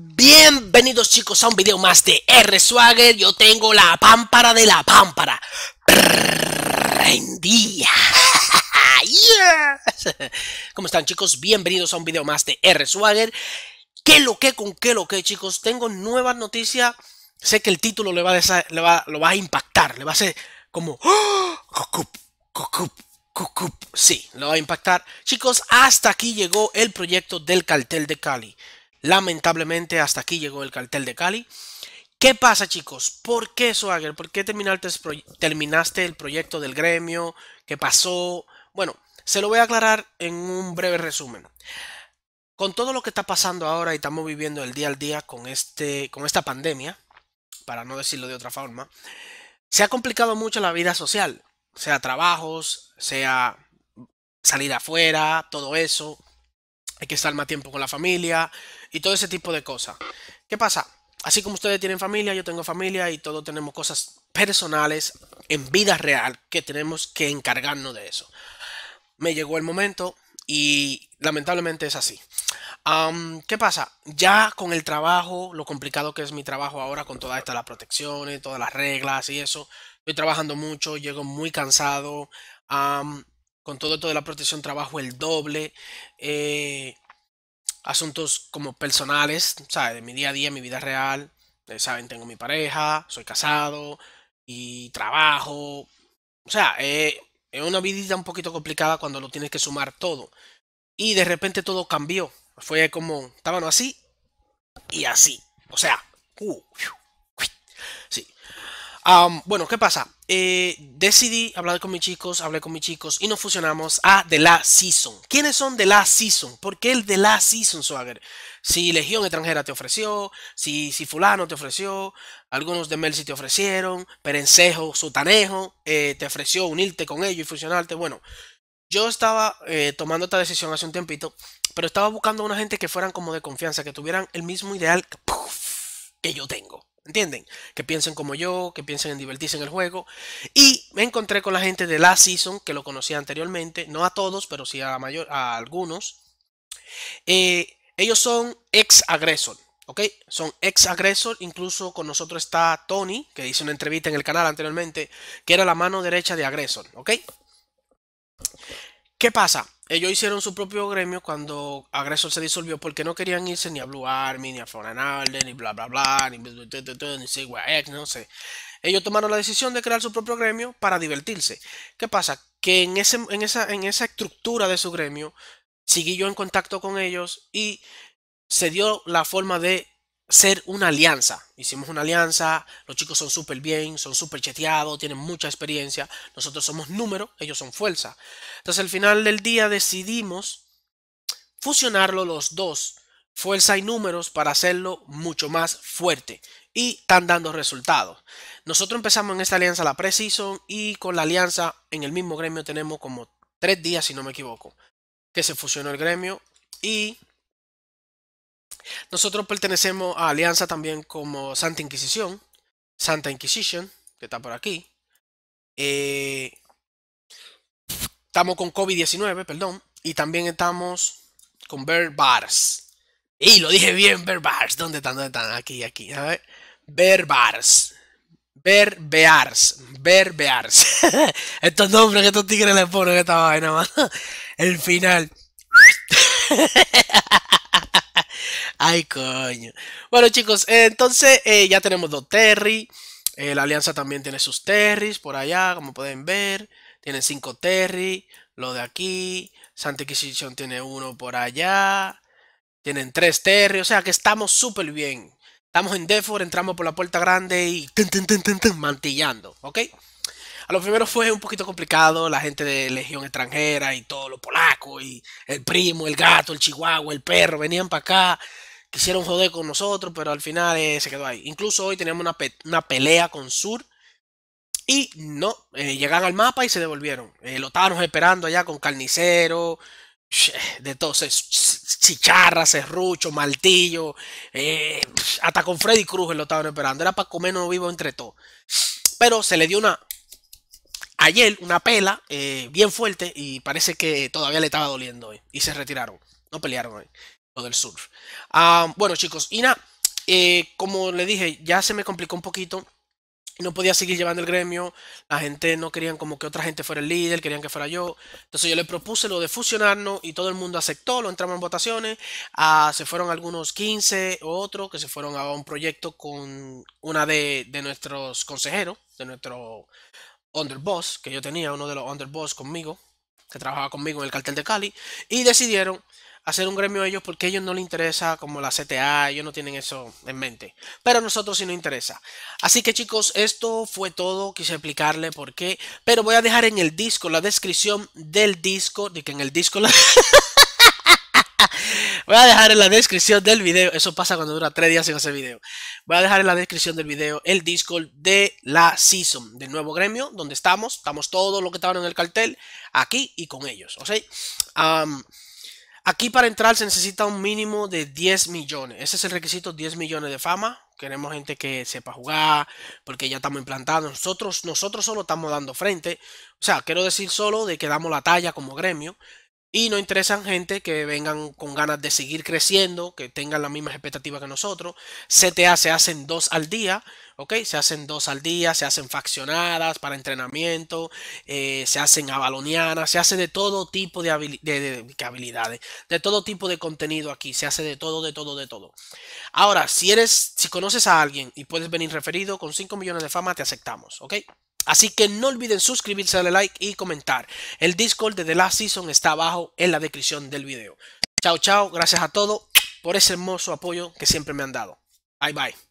Bienvenidos chicos a un video más de R Swagger. Yo tengo la pámpara de la pámpara. Prendía. ¿Cómo están chicos? Bienvenidos a un video más de R Swagger. ¿Qué lo que con qué lo que chicos? Tengo nuevas noticias. Sé que el título le va a, lo va a impactar. Le va a ser como... ¡Oh! Sí, lo va a impactar. Chicos, hasta aquí llegó el proyecto del cartel de Cali. Lamentablemente hasta aquí llegó el cartel de Cali. ¿Qué pasa chicos? ¿Por qué Swagger? ¿Por qué terminaste el proyecto del gremio? ¿Qué pasó? Bueno, se lo voy a aclarar en un breve resumen. Con todo lo que está pasando ahora y estamos viviendo el día al día con, este, con esta pandemia, para no decirlo de otra forma, se ha complicado mucho la vida social, sea trabajos, sea salir afuera, todo eso hay que estar más tiempo con la familia y todo ese tipo de cosas. ¿Qué pasa? Así como ustedes tienen familia, yo tengo familia y todos tenemos cosas personales en vida real que tenemos que encargarnos de eso. Me llegó el momento y lamentablemente es así. ¿Qué pasa? Ya con el trabajo, lo complicado que es mi trabajo ahora con todas estas protecciones, todas las reglas y eso, estoy trabajando mucho, llego muy cansado con todo esto de la protección trabajo el doble. Eh, asuntos como personales, ¿sabes? De mi día a día, mi vida real. Eh, saben, tengo mi pareja, soy casado y trabajo. O sea, eh, es una vida un poquito complicada cuando lo tienes que sumar todo. Y de repente todo cambió. Fue como, estábamos así y así. O sea, uh, bueno, ¿qué pasa? Eh, decidí hablar con mis chicos, hablé con mis chicos y nos fusionamos a The Last Season. ¿Quiénes son The Last Season? ¿Por qué el The Last Season, Swagger? Si Legión Extranjera te ofreció, si, si Fulano te ofreció, algunos de Mercy te ofrecieron, Perencejo, Sutanejo eh, te ofreció unirte con ellos y fusionarte. Bueno, yo estaba eh, tomando esta decisión hace un tiempito, pero estaba buscando una gente que fueran como de confianza, que tuvieran el mismo ideal que yo tengo. ¿Entienden? Que piensen como yo, que piensen en divertirse en el juego. Y me encontré con la gente de la Season, que lo conocía anteriormente, no a todos, pero sí a, mayor, a algunos. Eh, ellos son ex-agresor, ¿ok? Son ex-agresor, incluso con nosotros está Tony, que hizo una entrevista en el canal anteriormente, que era la mano derecha de agresor, ¿ok? ¿Qué pasa? ellos hicieron su propio gremio cuando Agresor se disolvió porque no querían irse ni a Blue Army, ni a Foreign ni bla bla bla, ni, ni X, no sé. Ellos tomaron la decisión de crear su propio gremio para divertirse. ¿Qué pasa? Que en, ese, esa, en esa estructura de su gremio, seguí yo en contacto con ellos y se dio la forma de ser una alianza. Hicimos una alianza, los chicos son súper bien, son super cheteados, tienen mucha experiencia, nosotros somos número, ellos son fuerza. Entonces al final del día decidimos fusionarlo los dos, fuerza y números, para hacerlo mucho más fuerte. Y están dando resultados. Nosotros empezamos en esta alianza la pre-season y con la alianza en el mismo gremio tenemos como tres días, si no me equivoco, que se fusionó el gremio y nosotros pertenecemos a alianza también como Santa Inquisición, Santa Inquisition, que está por aquí. Eh, estamos con COVID-19, perdón, y también estamos con Bear Bars. Y lo dije bien, Bear Bars. ¿Dónde están? ¿Dónde están? Aquí, aquí. A ver. Bear Bars. Bear Bears. Bear Bears. estos nombres que estos tigres Les ponen esta vaina, El final. Ay, coño. Bueno, chicos, entonces eh, ya tenemos dos Terry. Eh, la alianza también tiene sus Terrys por allá, como pueden ver. Tienen cinco Terry. Lo de aquí. Santa Inquisición tiene uno por allá. Tienen tres Terry. O sea que estamos súper bien. Estamos en Defor, entramos por la puerta grande y mantillando, ¿ok? A lo primero fue un poquito complicado, la gente de Legión extranjera y todos los polacos y el primo, el gato, el chihuahua, el perro, venían para acá quisieron joder con nosotros, pero al final eh, se quedó ahí. Incluso hoy teníamos una, pelea con Sur y no, eh, llegaron al mapa y se devolvieron. Eh, lo estábamos esperando allá con carnicero, de todo, chicharra, serrucho, Maltillo. hasta con Freddy Cruz lo estaban esperando. Era para comernos vivo entre todos. Pero se le dio una... Ayer una pela bien fuerte y parece que todavía le estaba doliendo hoy. Y se retiraron. No pelearon hoy del surf. Ah, bueno, chicos, ina, eh, como le dije, ya se me complicó un poquito. No podía seguir llevando el gremio. La gente no querían como que otra gente fuera el líder, querían que fuera yo. Entonces yo le propuse lo de fusionarnos y todo el mundo aceptó, lo entramos en votaciones. Ah, se fueron algunos 15 o otros que se fueron a un proyecto con una de, de nuestros consejeros, de nuestro underboss, que yo tenía, uno de los underboss conmigo, que trabajaba conmigo en el cartel de Cali, y decidieron hacer un gremio a ellos porque a ellos no les interesa como la CTA, ellos no tienen eso en mente. Pero a nosotros sí nos interesa. Así que chicos, esto fue todo, quise explicarle por qué, pero voy a dejar en el disco, la descripción del disco, de que en el disco la... Voy a dejar en la descripción del video, eso pasa cuando dura tres días sin hacer video. Voy a dejar en la descripción del video el disco de la Season, del nuevo gremio, donde estamos. Estamos todos los que estaban en el cartel, aquí y con ellos, ¿ok? Aquí para entrar se necesita un mínimo de 10 millones. Ese es el requisito, 10 millones de fama. Queremos gente que sepa jugar, porque ya estamos implantados. Nosotros, nosotros solo estamos dando frente. O sea, quiero decir solo de que damos la talla como gremio. Y no interesan gente que vengan con ganas de seguir creciendo, que tengan las mismas expectativas que nosotros. CTA se hacen dos al día, ¿ok? Se hacen dos al día, se hacen faccionadas para entrenamiento, eh, se hacen avalonianas, se hace de todo tipo de, habilidades, de todo tipo de contenido aquí, se hace de todo, de todo, de todo. Ahora, si eres, si conoces a alguien y puedes venir referido, con 5 millones de fama te aceptamos, ¿ok? Así que no olviden suscribirse, darle like y comentar. El Discord de The Last Season está abajo en la descripción del video. Chao, chao. Gracias a todos por ese hermoso apoyo que siempre me han dado. Bye, bye.